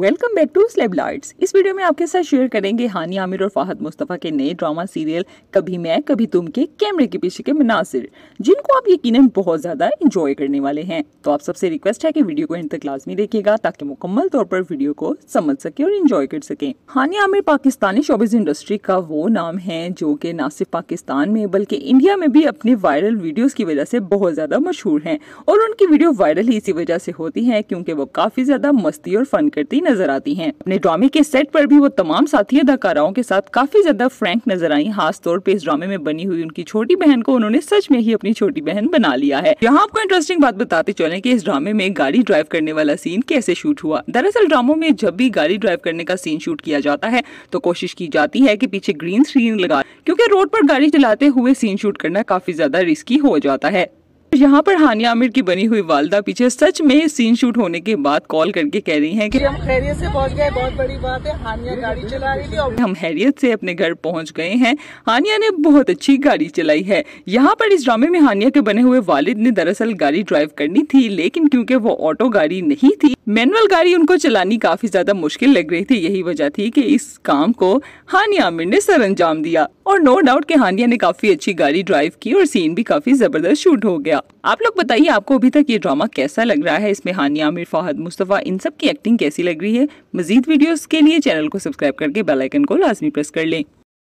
Welcome back to slab lights इस video में आपके साथ शेयर करेंगे हानि आमिर और फाहद मुस्तफ़ा के नए ड्रामा सीरियल कभी मैं कभी तुम के कैमरे के पीछे के मुनासिर जिनको आप यकीनन बहुत ज़्यादा इंजॉय करने वाले हैं तो आप सबसे रिक्वेस्ट है कि वीडियो को एंड तक लाजमी देखिएगा ताकि मुकम्मल तौर पर वीडियो को समझ सके और इन्जॉय कर सके हानि आमिर पाकिस्तानी शोबिस इंडस्ट्री का वो नाम है जो कि ना सिर्फ पाकिस्तान में बल्कि इंडिया में भी अपने वायरल वीडियोज़ की वजह से बहुत ज़्यादा मशहूर हैं और उनकी वीडियो वायरल ही इसी वजह से होती है क्योंकि वो काफ़ी ज़्यादा मस्ती और फन करती नजर आती हैं। अपने ड्रामे के सेट पर भी वो तमाम साथी अदाकाराओं के साथ काफी ज्यादा फ्रैंक नजर आई खासतौर पर इस ड्रामे में बनी हुई उनकी छोटी बहन को उन्होंने सच में ही अपनी छोटी बहन बना लिया है यहाँ आपको इंटरेस्टिंग बात बताते चले की इस ड्रामे में गाड़ी ड्राइव करने वाला सीन कैसे शूट हुआ दरअसल ड्रामो में जब भी गाड़ी ड्राइव करने का सीन शूट किया जाता है तो कोशिश की जाती है की पीछे ग्रीन स्क्रीन लगा क्यूँकी रोड पर गाड़ी चलाते हुए सीन शूट करना काफी ज्यादा रिस्की हो जाता है यहाँ पर हानिया आमिर की बनी हुई वालदा पीछे सच में सीन शूट होने के बाद कॉल करके कह रही हैं कि हम हैरियत से पहुँच गए बहुत बड़ी बात है हानिया गाड़ी चला रही थी और हम हैरियत से अपने घर पहुँच गए हैं हानिया ने बहुत अच्छी गाड़ी चलाई है यहाँ पर इस ड्रामे में हानिया के बने हुए वालिद ने दरअसल गाड़ी ड्राइव करनी थी लेकिन क्यूँकी वो ऑटो गाड़ी नहीं थी मैनुअल गाड़ी उनको चलानी काफी ज्यादा मुश्किल लग रही थी यही वजह थी की इस काम को हानिया आमिर ने सर अंजाम दिया और नो डाउट के हानिया ने काफी अच्छी गाड़ी ड्राइव की और सीन भी काफी जबरदस्त शूट हो गया आप लोग बताइए आपको अभी तक ये ड्रामा कैसा लग रहा है इसमें हानिया आमिर फाहद मुस्तफ़ा इन सब की एक्टिंग कैसी लग रही है मजीद वीडियोस के लिए चैनल को सब्सक्राइब करके बेलाइकन को लाजमी प्रेस कर लें